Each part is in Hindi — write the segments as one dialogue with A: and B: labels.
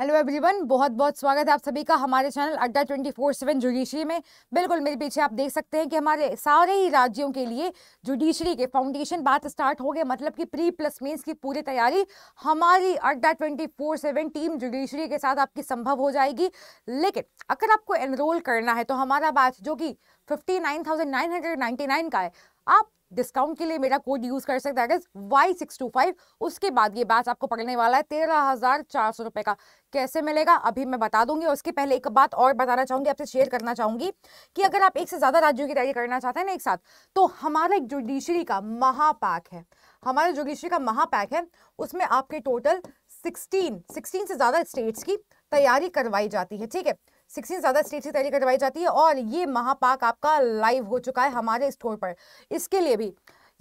A: हेलो एवरीवन बहुत बहुत स्वागत है आप सभी का हमारे चैनल अड्डा ट्वेंटी फोर सेवन जुडिशरी में बिल्कुल मेरे पीछे आप देख सकते हैं कि हमारे सारे ही राज्यों के लिए जुडिशरी के फाउंडेशन बात स्टार्ट हो गए मतलब कि प्री प्लस मीन्स की पूरी तैयारी हमारी Adda twenty four seven team judiciary के साथ आपकी संभव हो जाएगी लेकिन अगर आपको एनरोल करना है तो हमारा बात जो कि fifty nine nine hundred ninety nine का है आप डिस्काउंट के लिए मेरा कोड यूज कर सकता है वाई सिक्स टू फाइव उसके बाद ये बैच आपको पकड़ने वाला है तेरह हजार चार सौ रुपए का कैसे मिलेगा अभी मैं बता दूंगी और उसके पहले एक बात और बताना चाहूंगी आपसे शेयर करना चाहूंगी कि अगर आप एक से ज्यादा राज्यों की तैयारी करना चाहते हैं ना एक साथ तो हमारा एक जुडिशरी का महापैक है हमारा जुडिशरी का महापैक है उसमें आपके टोटल सिक्सटीन सिक्सटीन से ज्यादा स्टेट्स की तैयारी करवाई जाती है ठीक है सिक्सटीन ज़्यादा स्टेट की तैयारी करवाई जाती है और ये महापाक आपका लाइव हो चुका है हमारे स्टोर पर इसके लिए भी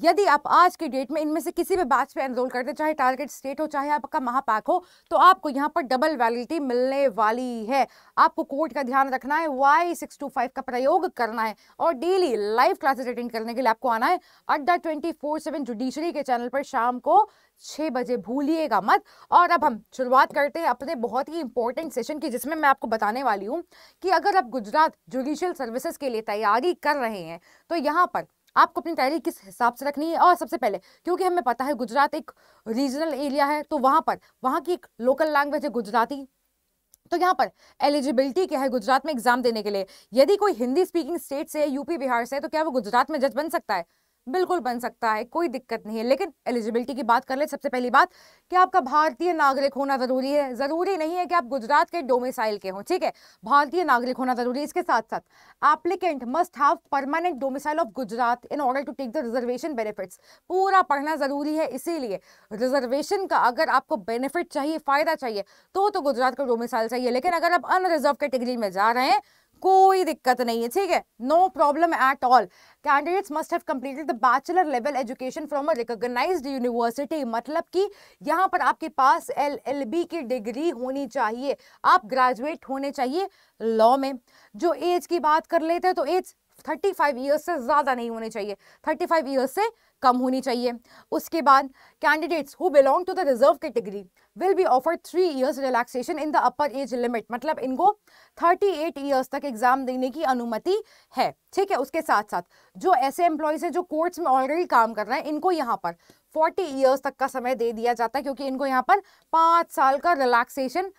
A: यदि आप आज की डेट में इनमें से किसी भी बैच पे एनरोल करते चाहे टारगेट स्टेट हो चाहे आपका महापैक हो तो आपको यहाँ पर डबल वैलिडिटी मिलने वाली है आपको कोड का ध्यान रखना है Y625 का प्रयोग करना है और डेली लाइव क्लासेस अटेंड करने के लिए आपको आना है Adda twenty four seven judiciary के चैनल पर शाम को छः बजे भूलिएगा मत और अब हम शुरुआत करते हैं अपने बहुत ही इंपॉर्टेंट सेशन की जिसमें मैं आपको बताने वाली हूँ कि अगर आप गुजरात जुडिशियल सर्विसेज के लिए तैयारी कर रहे हैं तो यहाँ पर आपको अपनी तैयारी किस हिसाब से रखनी है और सबसे पहले क्योंकि हमें पता है गुजरात एक रीजनल एरिया है तो वहाँ पर वहाँ की एक लोकल लैंग्वेज है गुजराती तो यहाँ पर एलिजिबिलिटी क्या है गुजरात में एग्जाम देने के लिए यदि कोई हिंदी स्पीकिंग स्टेट से यूपी बिहार से तो क्या वो गुजरात में जज बन सकता है बिल्कुल बन सकता है कोई दिक्कत नहीं है लेकिन एलिजिबिलिटी की बात कर ले सबसे पहली बात कि आपका भारतीय नागरिक होना ज़रूरी है ज़रूरी नहीं है कि आप गुजरात के डोमिसाइल के हों ठीक है भारतीय नागरिक होना ज़रूरी है इसके साथ साथ applicant must have permanent domicile of Gujarat in order to take the reservation benefits पूरा पढ़ना ज़रूरी है इसीलिए रिजर्वेशन का अगर आपको बेनिफिट चाहिए फ़ायदा चाहिए तो, तो गुजरात का डोमिसाइल चाहिए लेकिन अगर आप अनरिजर्व कैटेगरी में जा रहे हैं कोई दिक्कत नहीं है ठीक है no problem at all candidates must have completed the bachelor level education from a recognise university मतलब कि यहाँ पर आपके पास एल एल बी की डिग्री होनी चाहिए आप ग्रेजुएट होने चाहिए लॉ में जो एज की बात कर लेते हैं तो एज थर्टी फाइव ईयर्स से ज़्यादा नहीं होने चाहिए थर्टी फाइव ईयर्स से कम होनी चाहिए उसके बाद candidates who belong to the reserve category will be offer three years relaxation in the upper age limit मतलब इनको थर्टी एट ईयर्स तक एग्जाम देने की अनुमति है ठीक है उसके साथ साथ जो ऐसे एम्प्लॉयज़ हैं जो कोर्ट्स में ऑलरेडी काम कर रहे हैं इनको यहाँ पर फोर्टी ईयर्स तक का समय दे दिया जाता है क्योंकि इनको यहाँ पर पाँच साल का रिलैक्सेशन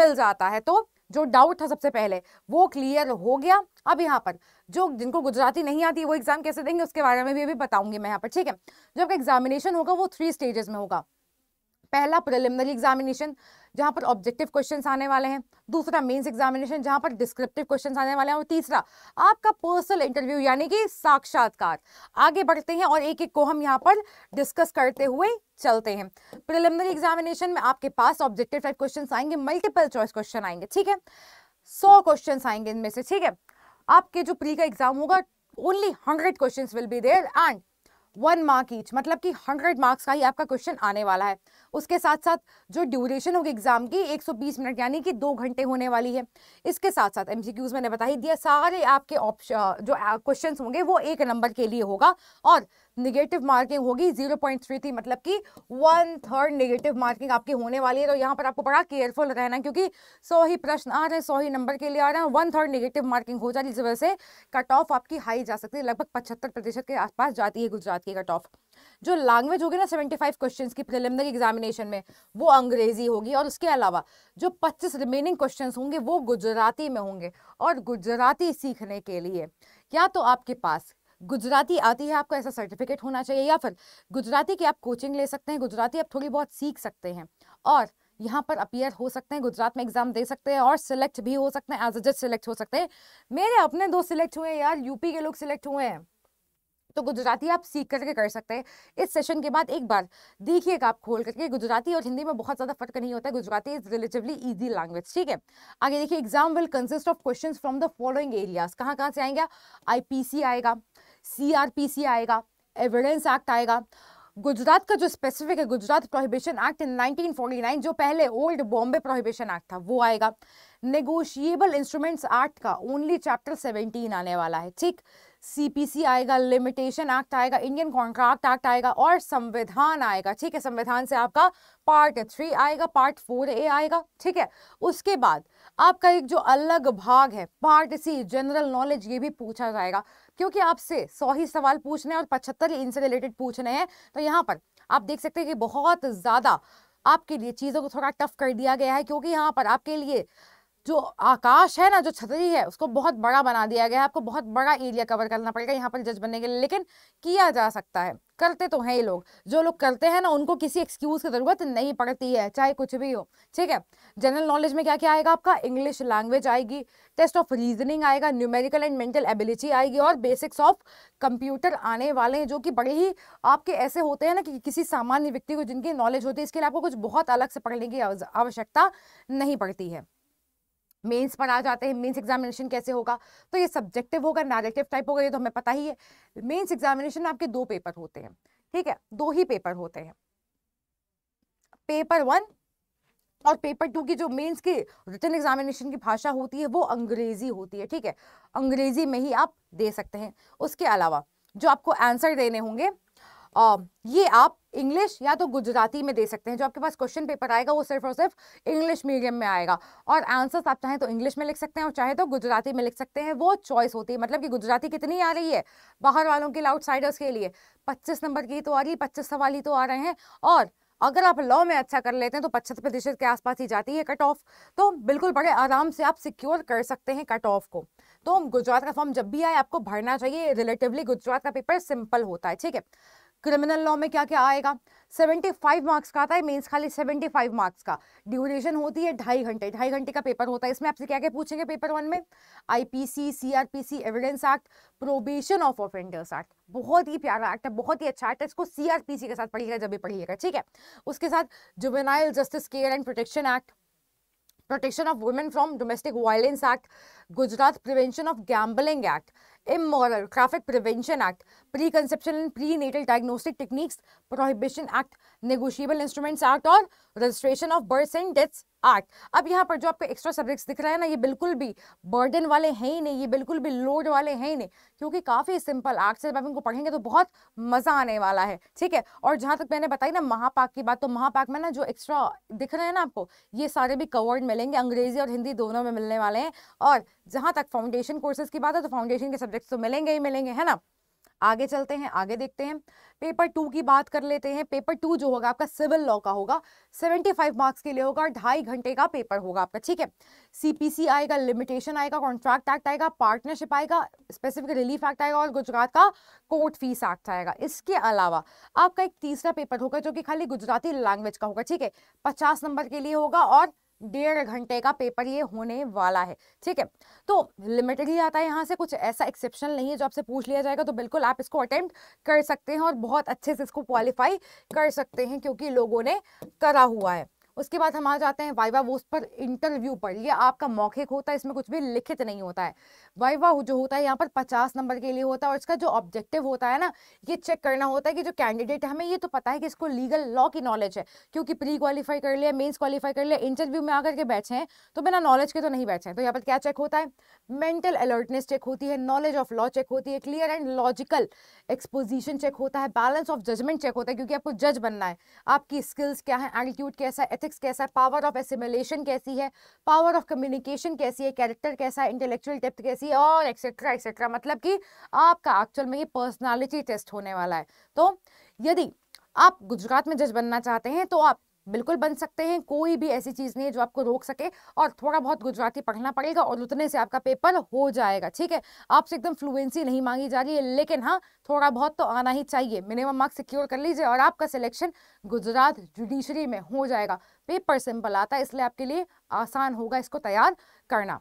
A: मिल जाता है तो जो डाउट था सबसे पहले वो क्लियर हो गया अब यहाँ पर जो जिनको गुजराती नहीं आती वो एग्ज़ाम कैसे देंगे उसके बारे में भी अभी बताऊंगी मैं यहाँ पर ठीक है जो आपका एग्जामिनेशन होगा वो थ्री स्टेजेस में होगा पहला प्रिलिमिनरी एग्जामिनेशन जहाँ पर ऑब्जेक्टिव क्वेश्चन आने वाले हैं दूसरा मेंस एग्जामिनेशन जहाँ पर डिस्क्रिप्टिव क्वेश्चन आने वाले हैं और तीसरा आपका पर्सनल इंटरव्यू यानी कि साक्षात्कार आगे बढ़ते हैं और एक एक को हम यहाँ पर डिस्कस करते हुए चलते हैं प्रिलिमिनरी एग्जामिनेशन में आपके पास ऑब्जेक्टिव टाइप क्वेश्चन आएंगे मल्टीपल चॉइस क्वेश्चन आएंगे ठीक है सौ क्वेश्चन आएंगे इनमें से ठीक है आपके जो प्री का एग्जाम होगा only hundred question will be there and one mark each मतलब कि हंड्रेड मार्क्स का ही आपका क्वेश्चन आने वाला है उसके साथ साथ जो ड्यूरेशन होगी एग्जाम की 120 मिनट यानी कि दो घंटे होने वाली है इसके साथ साथ एमसीक्यूज मैंने बता ही दिया सारे आपके ऑप्शन जो क्वेश्चन होंगे वो एक नंबर के लिए होगा और निगेटिव मार्किंग होगी 0.33 मतलब कि वन थर्ड निगेटिव मार्किंग आपकी होने वाली है तो यहाँ पर आपको बड़ा केयरफुल रहना क्योंकि सौ ही प्रश्न आ रहे हैं सौ ही नंबर के लिए आ रहे हैं वन थर्ड निगेटिव मार्किंग हो है जिस वजह से कट ऑफ आपकी हाई जा सकती है लगभग पचहत्तर प्रतिशत के आसपास जाती है गुजरात की कट ऑफ जो लैंग्वेज होगी ना सेवेंटी फाइव क्वेश्चन की प्रिलिमिनरी एग्जामिनेशन में वो अंग्रेजी होगी और उसके अलावा जो पच्चीस रिमेनिंग क्वेश्चन होंगे वो गुजराती में होंगे और गुजराती सीखने के लिए या तो आपके पास गुजराती आती है आपको ऐसा सर्टिफिकेट होना चाहिए या फिर गुजराती की आप कोचिंग ले सकते हैं गुजराती आप थोड़ी बहुत सीख सकते हैं और यहाँ पर अपियर हो सकते हैं गुजरात में एग्जाम दे सकते हैं और सिलेक्ट भी हो सकते हैं एज अ जज सिलेक्ट हो सकते हैं मेरे अपने दोस्त सिलेक्ट हुए हैं यार यूपी के लोग सिलेक्ट हुए हैं तो गुजराती आप सीख करके कर सकते हैं इस सेशन के बाद एक बार देखिएगा आप खोल करके गुजराती और हिंदी में बहुत ज़्यादा फर्क नहीं होता है Gujarati is relatively easy language ठीक है आगे देखिए exam will consist of questions from the following areas कहाँ कहाँ से आएंगे आईपीसी आएगा सीआरपीसी आएगा एविडेंस एक्ट आएगा गुजरात का जो स्पेसिफिक है गुजरात प्रोहिबिशन एक्ट इन 1949 जो पहले ओल्ड बॉम्बे प्रोहिबिशन एक्ट था वो आएगा नेगोशिएबल इंस्ट्रूमेंट्स एक्ट का ओनली चैप्टर 17 आने वाला है ठीक सीपीसी आएगा लिमिटेशन एक्ट आएगा इंडियन कॉन्ट्रैक्ट एक्ट आएगा और संविधान आएगा ठीक है संविधान से आपका पार्ट थ्री आएगा पार्ट फोर ए आएगा ठीक है उसके बाद आपका एक जो अलग भाग है पार्ट सी जनरल नॉलेज ये भी पूछा जाएगा क्योंकि आपसे सौ ही सवाल पूछने और पचहत्तर इनसे रिलेटेड पूछने हैं तो यहाँ पर आप देख सकते हैं कि बहुत ज़्यादा आपके लिए चीज़ों को थोड़ा टफ कर दिया गया है क्योंकि यहाँ पर आपके लिए जो आकाश है ना जो छतरी है उसको बहुत बड़ा बना दिया गया है आपको बहुत बड़ा एरिया कवर करना पड़ेगा यहाँ पर जज बनने के लिए लेकिन किया जा सकता है करते तो हैं ये लोग जो लोग करते हैं ना उनको किसी एक्सक्यूज़ की ज़रूरत नहीं पड़ती है चाहे कुछ भी हो ठीक है जनरल नॉलेज में क्या क्या आएगा आपका इंग्लिश लैंग्वेज आएगी टेस्ट ऑफ रीजनिंग आएगा न्यूमेरिकल एंड मेंटल एबिलिटी आएगी और बेसिक्स ऑफ कंप्यूटर आने वाले हैं जो कि बड़े ही आपके ऐसे होते हैं ना कि किसी सामान्य व्यक्ति को जिनकी नॉलेज होती है इसके लिए आपको कुछ बहुत अलग से पढ़ने की आवश्यकता नहीं पड़ती है मेंस पर आ जाते हैं मेंस एग्जामिनेशन कैसे होगा तो ये सब्जेक्टिव होगा नैरेटिव टाइप होगा ये तो हमें पता ही है मेंस एग्जामिनेशन आपके दो पेपर होते हैं ठीक है दो ही पेपर होते हैं पेपर वन और पेपर टू की जो मेंस की रिटर्न एग्जामिनेशन की भाषा होती है वो अंग्रेजी होती है ठीक है अंग्रेजी में ही आप दे सकते हैं उसके अलावा जो आपको आंसर देने होंगे Um, ये आप इंग्लिश या तो गुजराती में दे सकते हैं जो आपके पास क्वेश्चन पेपर आएगा वो सिर्फ और सिर्फ इंग्लिश मीडियम में आएगा और आंसर्स आप चाहें तो इंग्लिश में लिख सकते हैं और चाहे तो गुजराती में लिख सकते हैं वो चॉइस होती है मतलब कि गुजराती कितनी आ रही है बाहर वालों के लिए आउटसाइडर्स के लिए पच्चीस नंबर की तो आ रही है पच्चीस सवाल ही तो आ रहे हैं और अगर आप लॉ में अच्छा कर लेते हैं तो पच्चीस प्रतिशत के आसपास ही जाती है कट ऑफ तो बिल्कुल बड़े आराम से आप सिक्योर कर सकते हैं कट ऑफ को तो गुजरात का फॉर्म जब भी आए आपको भरना चाहिए रिलेटिवली गुजरात का पेपर सिंपल होता है ठीक है क्रिमिनल लॉ में क्या क्या आएगा 75 मार्क्स का आता है मेंस खाली 75 मार्क्स का ड्यूरेशन होती है ढाई घंटे ढाई घंटे का पेपर होता है इसमें आपसे क्या क्या पूछेंगे पेपर वन में IPC CrPC evidence act probation of offenders act बहुत ही प्यारा एक्ट है बहुत ही अच्छा एक्ट है इसको सीआरपीसी के साथ पढ़िएगा जब भी पढ़िएगा ठीक है उसके साथ juvenile justice care and protection act protection of women from domestic violence act Gujarat prevention of gambling act immoral traffic prevention act preconception and prenatal diagnostic techniques prohibition act negotiable instruments act और registration of births and deaths act अब यहाँ पर जो आपको extra subjects दिख रहा है ना ये बिल्कुल भी burden वाले हैं ही नहीं ये बिल्कुल भी load वाले हैं ही नहीं क्योंकि काफ़ी simple acts है जब आप इनको पढ़ेंगे तो बहुत मज़ा आने वाला है ठीक है और जहाँ तक मैंने बताई ना महापाक की बात तो महापाक में ना जो एक्स्ट्रा दिख रहे हैं ना आपको ये सारे भी कवर्ड मिलेंगे अंग्रेजी और हिंदी दोनों में मिलने वाले हैं और जहाँ तक फाउंडेशन कोर्सेज की बात है तो फाउंडेशन के सब्जेक्ट सब्जेक्ट तो मिलेंगे ही मिलेंगे है ना आगे चलते हैं आगे देखते हैं पेपर टू की बात कर लेते हैं पेपर टू जो होगा आपका सिविल लॉ का होगा 75 मार्क्स के लिए होगा ढाई घंटे का पेपर होगा आपका ठीक है सीपीसी आएगा लिमिटेशन आएगा कॉन्ट्रैक्ट एक्ट आएगा पार्टनरशिप आएगा स्पेसिफिक रिलीफ एक्ट आएगा और गुजरात का कोर्ट फीस एक्ट आएगा इसके अलावा आपका एक तीसरा पेपर होगा जो कि खाली गुजराती लैंग्वेज का होगा ठीक है पचास नंबर के लिए होगा और डेढ़ घंटे का पेपर ये होने वाला है ठीक है तो लिमिटेड ही आता है यहाँ से कुछ ऐसा एक्सेप्शन नहीं है जो आपसे पूछ लिया जाएगा तो बिल्कुल आप इसको अटेम्प्ट कर सकते हैं और बहुत अच्छे से इसको क्वालिफाई कर सकते हैं क्योंकि लोगों ने करा हुआ है उसके बाद हम आ जाते हैं वाइवा वो उस पर इंटरव्यू पर ये आपका मौखिक होता है इसमें कुछ भी लिखित नहीं होता है वाइवा जो होता है यहाँ पर पचास नंबर के लिए होता है और इसका जो ऑब्जेक्टिव होता है ना ये चेक करना होता है कि जो कैंडिडेट है हमें ये तो पता है कि इसको लीगल लॉ की नॉलेज है क्योंकि प्री क्वालिफाई कर लिया मेन्स क्वालिफाई कर लिया इंटरव्यू में आकर के बैठे हैं तो बिना नॉलेज के तो नहीं बैठे हैं तो यहाँ पर क्या चेक होता है मेंटल अलर्टनेस चेक होती है नॉलेज ऑफ लॉ चेक होती है clear and logical exposition check होता है बैलेंस ऑफ जजमेंट चेक होता है क्योंकि आपको जज बनना है आपकी स्किल्स क्या है एटीट्यूड कैसा है एथिक्स कैसा है पावर ऑफ एसिमिलेशन कैसी है पावर ऑफ कम्युनिकेशन कैसी है कैरेक्टर कैसा है इंटेलेक्चुअल डेप्थ कैसी है और एक्सेट्रा एक्सेट्रा मतलब कि आपका एक्चुअल में ये पर्सनालिटी टेस्ट होने वाला है तो यदि आप गुजरात में जज बनना चाहते हैं तो आप बिल्कुल बन सकते हैं कोई भी ऐसी चीज़ नहीं है जो आपको रोक सके और थोड़ा बहुत गुजराती पढ़ना पड़ेगा और उतने से आपका पेपर हो जाएगा ठीक है आपसे एकदम फ्लुएंसी नहीं मांगी जा रही है लेकिन हाँ थोड़ा बहुत तो आना ही चाहिए मिनिमम मार्क्स सिक्योर कर लीजिए और आपका सिलेक्शन गुजरात जुडिशरी में हो जाएगा पेपर सिंपल आता है इसलिए आपके लिए आसान होगा इसको तैयार करना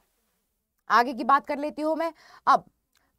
A: आगे की बात कर लेती हूँ मैं अब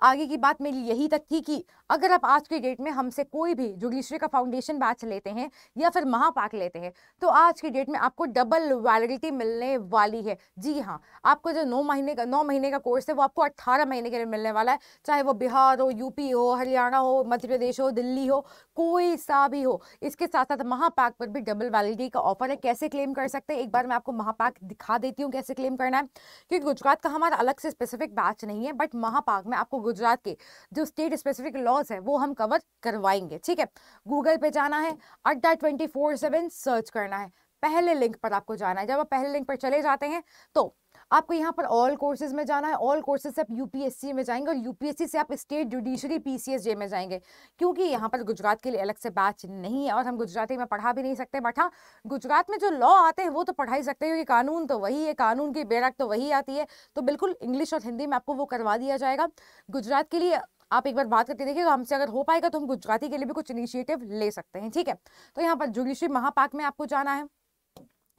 A: आगे की बात मेरी यही तक थी कि अगर आप आज के डेट में हमसे कोई भी जुडिशरी का फाउंडेशन बैच लेते हैं या फिर महापाक लेते हैं तो आज की डेट में आपको डबल वैलिडिटी मिलने वाली है जी हाँ आपको जो नौ महीने का नौ महीने का कोर्स है वो आपको अट्ठारह महीने के लिए मिलने वाला है चाहे वो बिहार हो यूपी हो हरियाणा हो मध्य प्रदेश हो दिल्ली हो कोई सा भी हो इसके साथ साथ महापाक पर भी डबल वैलिडिटी का ऑफर है कैसे क्लेम कर सकते हैं एक बार मैं आपको महापाक दिखा देती हूँ कैसे क्लेम करना है क्योंकि गुजरात का हमारा अलग से स्पेसिफिक बैच नहीं है बट महापाक में आपको गुजरात के जो स्टेट स्पेसिफिक लॉज हैं वो हम कवर करवाएंगे ठीक है गूगल पे जाना है Adda twenty four seven search करना है पहले लिंक पर आपको जाना है जब आप पहले लिंक पर चले जाते हैं तो आपको यहाँ पर ऑल कोर्सेज में जाना है ऑल कोर्सेज से आप यूपीएससी में जाएंगे और यूपीएससी से आप स्टेट जुडिशरी पीसीएसजे में जाएंगे क्योंकि यहाँ पर गुजरात के लिए अलग से बैच नहीं है और हम गुजराती में पढ़ा भी नहीं सकते बट हाँ गुजरात में जो लॉ आते हैं वो तो पढ़ा ही सकते हैं क्योंकि कानून तो वही है कानून की बेरक तो वही आती है तो बिल्कुल इंग्लिश और हिंदी में आपको वो करवा दिया जाएगा गुजरात के लिए आप एक बार बात करके देखिएगा हमसे अगर हो पाएगा तो हम गुजराती के लिए भी कुछ इनिशिएटिव ले सकते हैं ठीक है तो यहाँ पर जुडिशरी महापाक में आपको जाना है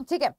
A: ठीक है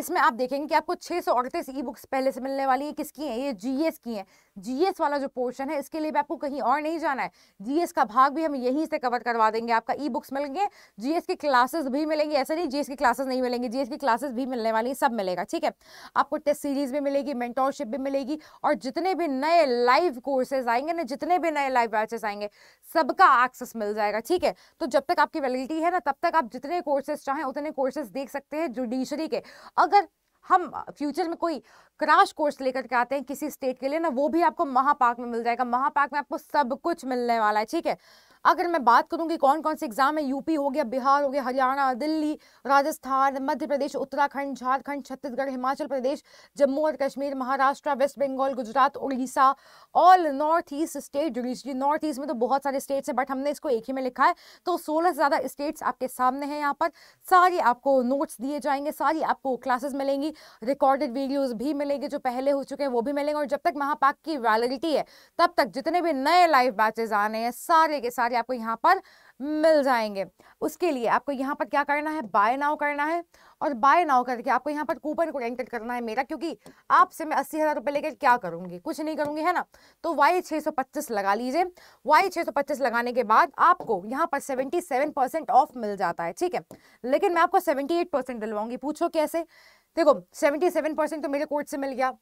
A: इसमें आप देखेंगे कि आपको छः सौ अड़तीस ई बुक्स पहले से मिलने वाली है किसकी है ये जीएस की है जीएस वाला जो पोर्शन है इसके लिए भी आपको कहीं और नहीं जाना है जीएस का भाग भी हम यहीं से कवर करवा देंगे आपका ई बुक्स मिलेंगे जीएस की क्लासेस भी मिलेंगी ऐसा नहीं जीएस की क्लासेस नहीं मिलेंगे जीएस की क्लासेस भी मिलने वाली सब मिलेगा ठीक है आपको टेस्ट सीरीज भी मिलेगी मेंटोरशिप भी मिलेगी और जितने भी नए लाइव कोर्सेज आएंगे ना जितने भी नए लाइव बैचेस आएंगे सबका एक्सेस मिल जाएगा ठीक है तो जब तक आपकी वैलिडिटी है ना तब तक आप जितने कोर्सेज चाहें उतने कोर्सेज देख सकते हैं जो जुडिशरी के अगर हम फ्यूचर में कोई क्रैश कोर्स लेकर के आते हैं किसी स्टेट के लिए ना वो भी आपको महापाक में मिल जाएगा महापाक में आपको सब कुछ मिलने वाला है ठीक है अगर मैं बात करूँ कि कौन कौन से एग्ज़ाम है यूपी हो गया बिहार हो गया हरियाणा दिल्ली राजस्थान मध्य प्रदेश उत्तराखंड झारखंड छत्तीसगढ़ हिमाचल प्रदेश जम्मू और Kashmir Maharashtra west Bengal Gujarat Orissa all north east state north east में तो बहुत सारे स्टेट्स हैं बट हमने इसको एक ही में लिखा है तो सोलह से ज़्यादा स्टेट्स आपके सामने हैं यहाँ पर सारी आपको नोट्स दिए जाएंगे सारी आपको क्लासेस मिलेंगी रिकॉर्डेड वीडियोज़ भी मिलेंगे जो पहले हो चुके हैं वो भी मिलेंगे और जब तक महापाक की वैलिडिटी है तब तक जितने भी नए लाइव बैचेज आने हैं सारे के सारे सारे आपको यहाँ पर मिल जाएंगे उसके लिए आपको यहाँ पर क्या करना है बाय नाउ करना है और बाय नाउ करके आपको यहाँ पर कूपन को एंटर करना है मेरा क्योंकि आपसे मैं अस्सी हज़ार रुपये लेकर क्या करूँगी कुछ नहीं करूँगी है ना तो वाई छः सौ पच्चीस लगा लीजिए वाई छः सौ पच्चीस लगाने के बाद आपको यहाँ पर सेवेंटी सेवन परसेंट ऑफ मिल जाता है ठीक है लेकिन मैं आपको सेवेंटी एट परसेंट दिलवाऊंगी पूछो कैसे देखो 77 परसेंट तो मेरे कोर्ट से मिल गया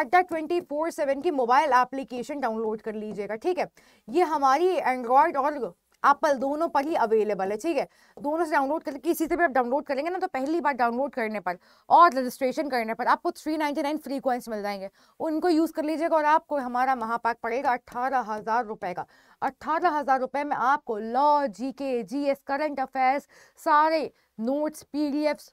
A: अड्डा ट्वेंटी फोर सेवन की मोबाइल एप्लीकेशन डाउनलोड कर लीजिएगा ठीक है ये हमारी एंड्रॉयड और एप्पल दोनों पर ही अवेलेबल है ठीक है दोनों से डाउनलोड करके किसी से भी आप डाउनलोड करेंगे ना तो पहली बार डाउनलोड करने पर और रजिस्ट्रेशन करने पर आपको थ्री नाइन्टी नाइन फ्री मिल जाएंगे उनको यूज़ कर लीजिएगा और आपको हमारा महापाक पड़ेगा अट्ठारह हज़ार रुपये का अट्ठारह हज़ार रुपये में आपको law G K G S current affairs सारे नोट्स पी डी एफ्स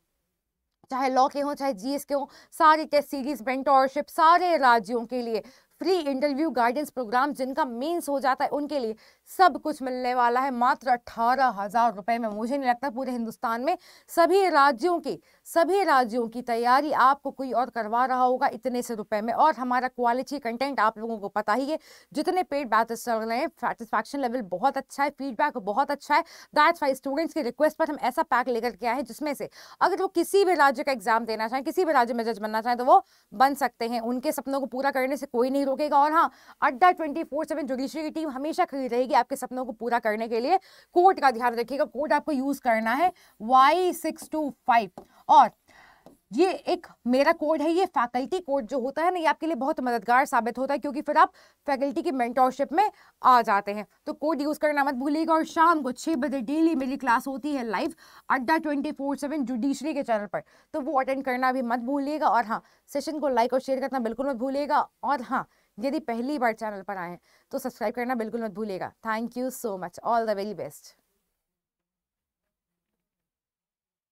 A: चाहे लॉ के हों चाहे जीएस के हों सारी टेस्ट सीरीज़ मेंटोरशिप सारे राज्यों के लिए फ्री इंटरव्यू गाइडेंस प्रोग्राम जिनका मेंस हो जाता है उनके लिए सब कुछ मिलने वाला है मात्र अट्ठारह हज़ार रुपये में मुझे नहीं लगता पूरे हिंदुस्तान में सभी राज्यों की सभी राज्यों की तैयारी आपको कोई और करवा रहा होगा इतने से रुपए में और हमारा क्वालिटी कंटेंट आप लोगों को पता ही है जितने पेड बैचेस चल रहे हैं सेटिस्फैक्शन लेवल बहुत अच्छा है फीडबैक बहुत अच्छा है दैट्स वाई स्टूडेंट्स की रिक्वेस्ट पर हम ऐसा पैक लेकर के आए हैं जिसमें से अगर वो किसी भी राज्य का एग्जाम देना चाहें किसी भी राज्य में जज बनना चाहें तो वो बन सकते हैं उनके सपनों को पूरा करने से कोई नहीं नहीं रोकेगा और हाँ Adda twenty four seven judiciary की टीम हमेशा खड़ी रहेगी आपके सपनों को पूरा करने के लिए कोर्ट का ध्यान रखिएगा कोर्ट आपको यूज करना है वाई सिक्स टू फाइव और ये एक मेरा कोड है ये फैकल्टी कोड जो होता है ना ये आपके लिए बहुत मददगार साबित होता है क्योंकि फिर आप फैकल्टी की मेंटोरशिप में आ जाते हैं तो कोड यूज़ करना मत भूलिएगा और शाम को छः बजे डेली मेरी क्लास होती है live Adda twenty four seven judiciary के चैनल पर तो वो अटेंड करना भी मत भूलिएगा और हाँ सेशन को लाइक और शेयर करना बिल्कुल मत भूलिएगा और हाँ यदि पहली बार चैनल पर आए तो सब्सक्राइब करना बिल्कुल मत भूलिएगा thank you so much all the very best